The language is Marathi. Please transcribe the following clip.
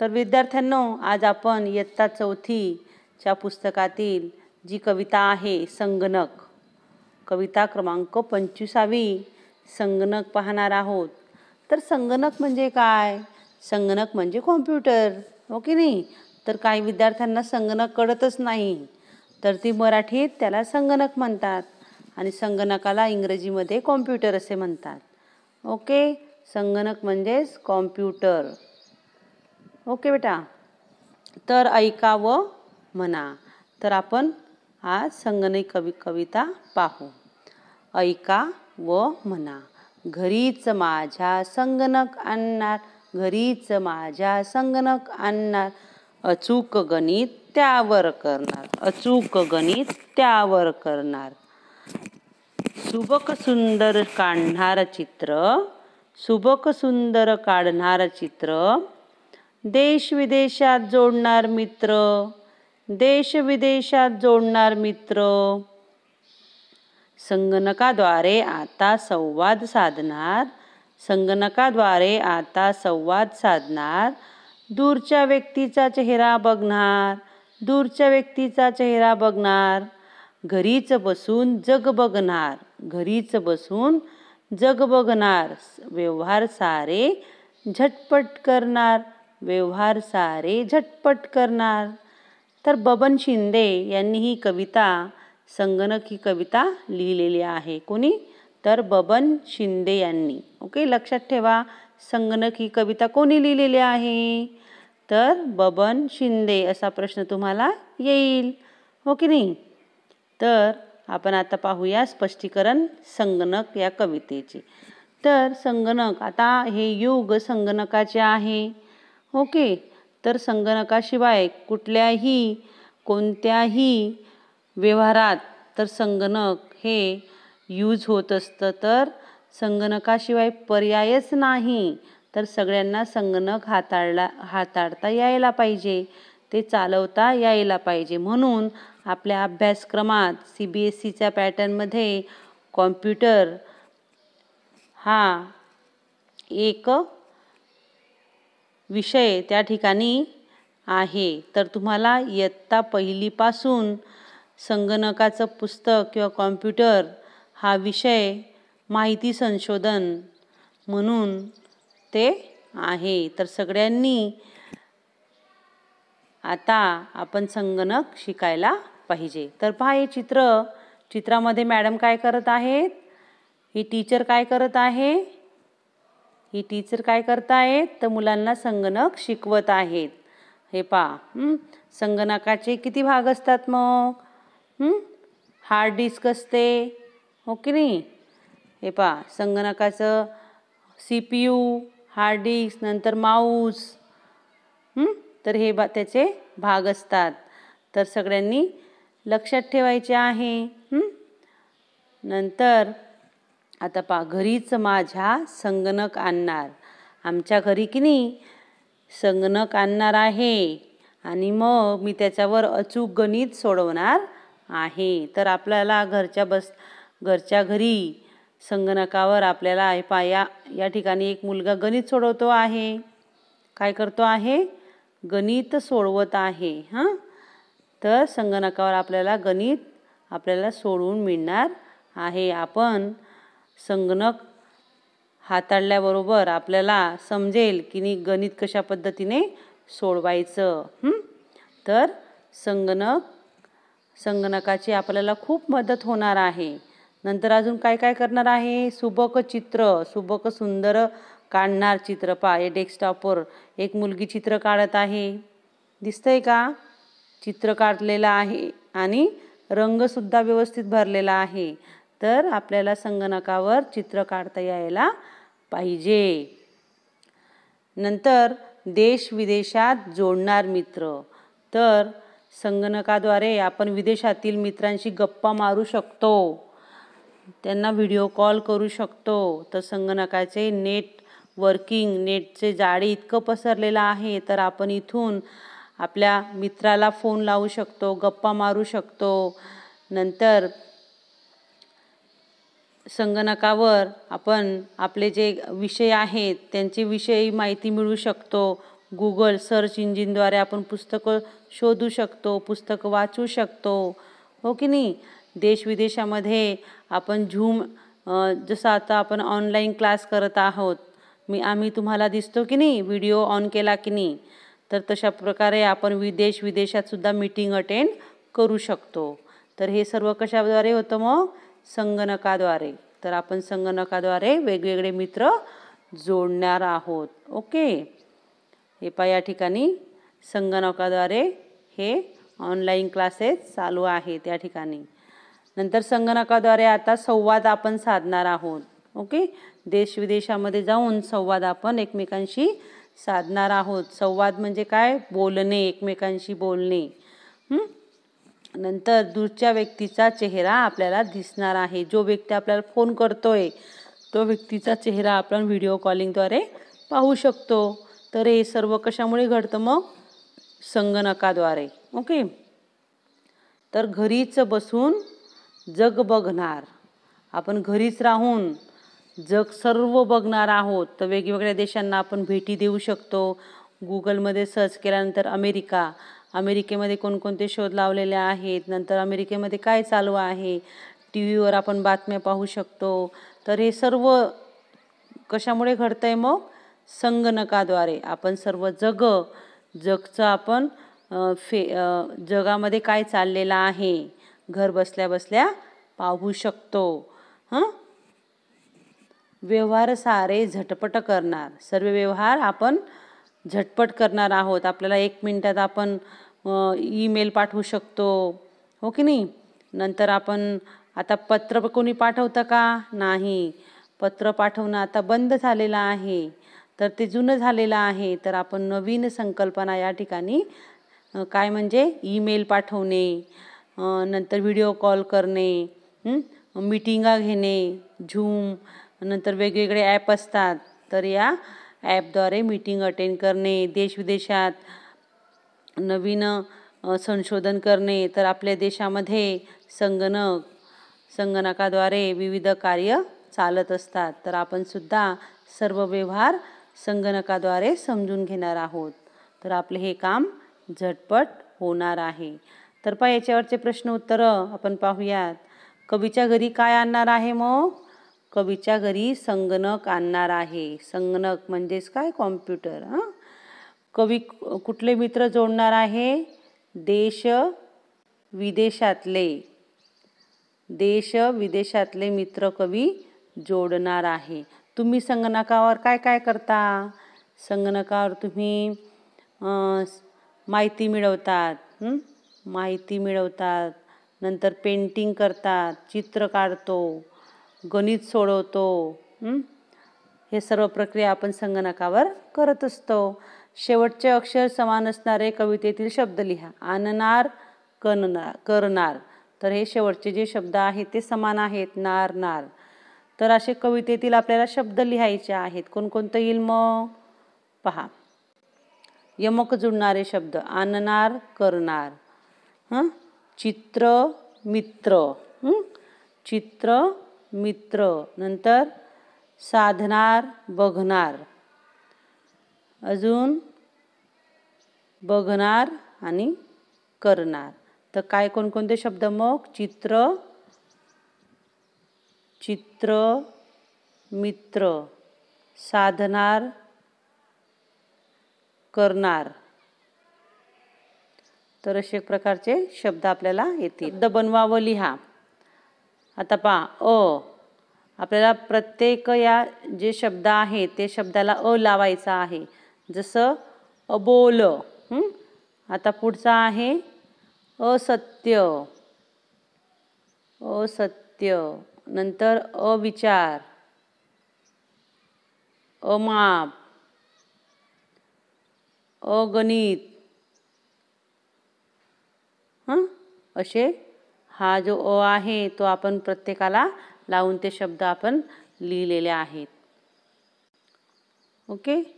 तर विद्यार्थ्यांनो आज आपण इयत्ता चौथीच्या पुस्तकातील जी कविता आहे संगणक कविता क्रमांक पंचवीसावी संगणक पाहणार आहोत तर संगणक म्हणजे काय संगणक म्हणजे कॉम्प्युटर ओके हो की नाही तर काही विद्यार्थ्यांना संगणक कळतच नाही तर ती मराठीत त्याला संगणक म्हणतात आणि संगणकाला इंग्रजीमध्ये कॉम्प्युटर असे म्हणतात ओके संगणक म्हणजेच कॉम्प्युटर ओके बेटा तर ऐका व म्हणा तर आपण आज संगणक कवि कविता पाहू ऐका व म्हणा घरीच माझ्या संगणक आणणार घरीच माझ्या संगणक आणणार अचूक गणित त्यावर करणार अचूक गणित त्यावर करणार सुबक सुंदर काढणार चित्र सुबक सुंदर काढणार चित्र देश विदेशात जोडणार मित्र देश विदेशात जोडणार मित्र संगणकाद्वारे आता संवाद साधणार संगणकाद्वारे आता संवाद साधणार दूरच्या व्यक्तीचा चेहरा बघणार दूरच्या व्यक्तीचा चेहरा बघणार घरीच बसून जग बघणार घरीच बसून जग बघणार व्यवहार सारे झटपट करणार व्यवहार सारे झटपट करणार तर बबन शिंदे यांनी ही कविता संगणक ही कविता लिहिलेली आहे कोणी तर बबन शिंदे यांनी ओके लक्षात ठेवा संगणक ही कविता कोणी लिहिलेली आहे तर बबन शिंदे असा प्रश्न तुम्हाला येईल हो की नाही तर आपण आता पाहूया स्पष्टीकरण संगणक या कवितेचे तर संगणक आता हे युग संगणकाचे आहे ओके हो तर संगणकाशिवाय कुठल्याही कोणत्याही व्यवहारात तर संगणक हे यूज होत असतं तर संगणकाशिवाय पर्यायच नाही तर सगळ्यांना संगणक हाताळला हाताळता यायला पाहिजे ते चालवता यायला पाहिजे म्हणून आपल्या अभ्यासक्रमात सी बी एस सीच्या पॅटर्नमध्ये कॉम्प्युटर हा एक विषय त्या ठिकाणी आहे तर तुम्हाला इयत्ता पहिलीपासून संगणकाचं पुस्तक किंवा कॉम्प्युटर हा विषय माहिती संशोधन म्हणून ते आहे तर सगळ्यांनी आता आपण संगणक शिकायला पाहिजे तर पहा हे चित्र चित्रामध्ये मॅडम काय करत आहेत ही टीचर काय करत आहे ही टीचर काय करतायत तर मुलांना संगणक शिकवत आहेत हे पा संगणकाचे किती भाग असतात मग हार्ड डिस्क असते ओके हो नाही हे पा संगणकाचं C P U hard disk नंतर माऊस तर हे बा त्याचे भाग असतात तर सगळ्यांनी लक्षात ठेवायचे आहे नंतर आता पा घरीच माझ्या संगणक आणणार आमच्या घरी की नाही संगणक आणणार आहे आणि मग मी त्याच्यावर अचूक गणित सोडवणार आहे तर आपल्याला घरच्या बस घरच्या घरी संगणकावर आपल्याला पा या या ठिकाणी एक मुलगा गणित सोडवतो आहे काय करतो आहे गणित सोडवत आहे हां तर संगणकावर आपल्याला गणित आपल्याला सोडवून मिळणार आहे आपण संगणक हाताळल्याबरोबर आपल्याला समजेल की नी गणित कशा पद्धतीने सोडवायचं तर संगणक संगणकाची आपल्याला खूप मदत होणार आहे नंतर अजून काय काय करणार आहे सुबक चित्र सुबक सुंदर काढणार चित्र पा हे डेस्कटॉपवर एक मुलगी चित्र काढत आहे दिसतंय का चित्र काढलेलं आहे आणि रंगसुद्धा व्यवस्थित भरलेला आहे तर आपल्याला संगणकावर चित्र काढता यायला पाहिजे नंतर देश विदेशात जोडणार मित्र तर संगणकाद्वारे आपण विदेशातील मित्रांशी गप्पा मारू शकतो त्यांना व्हिडिओ कॉल करू शकतो तर संगणकाचे नेट वर्किंग नेटचे जाळे इतकं पसरलेलं आहे तर आपण इथून आपल्या मित्राला फोन लावू शकतो गप्पा मारू शकतो नंतर संगणकावर आपण आपले जे विषय आहेत त्यांचे विषयी माहिती मिळू शकतो गुगल सर्च इंजिनद्वारे आपण पुस्तकं शोधू शकतो पुस्तकं वाचू शकतो हो की नाही देशविदेशामध्ये आपण झूम जसं आता आपण ऑनलाईन क्लास करत आहोत मी आम्ही तुम्हाला दिसतो की नाही व्हिडिओ ऑन केला की नाही तर तशा प्रकारे आपण विदेश विदेशातसुद्धा मीटिंग अटेंड करू शकतो तर हे सर्व कशाद्वारे होतं मग संगणकाद्वारे तर आपण संगणकाद्वारे वेगवेगळे मित्र जोडणार आहोत ओके हे पहा या ठिकाणी संगणकाद्वारे हे ऑनलाईन क्लासेस चालू आहेत या ठिकाणी नंतर संगणकाद्वारे आता संवाद आपण साधणार आहोत ओके देश विदेशामध्ये जाऊन संवाद आपण एकमेकांशी साधणार आहोत संवाद म्हणजे काय बोलणे एकमेकांशी बोलणे नंतर दूरच्या व्यक्तीचा चेहरा आपल्याला दिसणार आहे जो व्यक्ती आपल्याला फोन करतो आहे तो व्यक्तीचा चेहरा आपण व्हिडिओ कॉलिंगद्वारे पाहू शकतो तर हे सर्व कशामुळे घडतं मग संगणकाद्वारे ओके तर घरीच बसून जग बघणार आपण घरीच राहून जग सर्व बघणार आहोत तर वेगवेगळ्या देशांना आपण भेटी देऊ शकतो गुगलमध्ये सर्च केल्यानंतर अमेरिका अमेरिकेमध्ये कोणकोणते शोध लावलेले आहेत नंतर अमेरिकेमध्ये काय चालू आहे टी व्हीवर आपण बातम्या पाहू शकतो तर हे सर्व कशामुळे घडतं आहे मग संगणकाद्वारे आपण सर्व जग जगचं आपण फे जगामध्ये काय चाललेलं आहे घर बसल्या बसल्या पाहू शकतो हं व्यवहार सारे झटपट करणार सर्व व्यवहार आपण झटपट करणार आहोत आपल्याला एक मिनटात आपण ईमेल पाठवू शकतो हो की नाही नंतर आपण आता पत्र कोणी पाठवतं का नाही पत्र पाठवणं आता बंद झालेलं आहे तर ते जुनं झालेलं आहे तर आपण नवीन संकल्पना या ठिकाणी काय म्हणजे ईमेल पाठवणे नंतर व्हिडिओ कॉल करणे मिटिंगा घेणे झूम नंतर वेगवेगळे ॲप असतात तर या ॲपद्वारे मीटिंग अटेंड करणे देशविदेशात नवीन संशोधन करणे तर आपल्या देशामध्ये संगणक संगणकाद्वारे विविध कार्य चालत असतात तर आपणसुद्धा सर्व व्यवहार संगणकाद्वारे समजून घेणार आहोत तर आपले हे काम झटपट होणार आहे तर पहा याच्यावरचे प्रश्न उत्तरं आपण पाहूयात कवीच्या घरी काय आणणार आहे मग कवीच्या घरी संगणक आणणार आहे संगणक म्हणजेच काय कॉम्प्युटर हां कवी कुठले मित्र जोडणार आहे देश विदेशातले देश विदेशातले मित्र कवी जोडणार आहे तुम्ही संगणकावर काय काय करता संगणकावर तुम्ही माहिती मिळवतात माहिती मिळवतात नंतर पेंटिंग करतात चित्र काढतो गणित सोडवतो हे सर्व प्रक्रिया आपण संगणकावर करत असतो शेवटचे अक्षर समान असणारे कवितेतील शब्द लिहा आणणार कनणार करणार तर हे शेवटचे जे शब्द आहेत ते समान आहेत नार नार तर असे कवितेतील आपल्याला शब्द लिहायचे आहेत कोणकोणतं येईल म पहा यमक जुडणारे शब्द आणणार करणार हं चित्र मित्र चित्र मित्र नंतर साधणार बघणार अजून बघणार आणि करणार तर काय कोणकोणते शब्द मग चित्र चित्र मित्र साधणार करणार तर असे प्रकारचे शब्द आपल्याला येतील शब्द बनवा लिहा आता पा अ आपल्याला प्रत्येक या जे शब्द आहे ते शब्दाला अ लावायचा आहे जसं अबोल आता पुढचा आहे असत्य असत्य नंतर अविचार अमाप अगणित हां असे हा जो अ आहे तो आपण प्रत्येकाला लावून ते शब्द आपण लिहिलेले आहेत ओके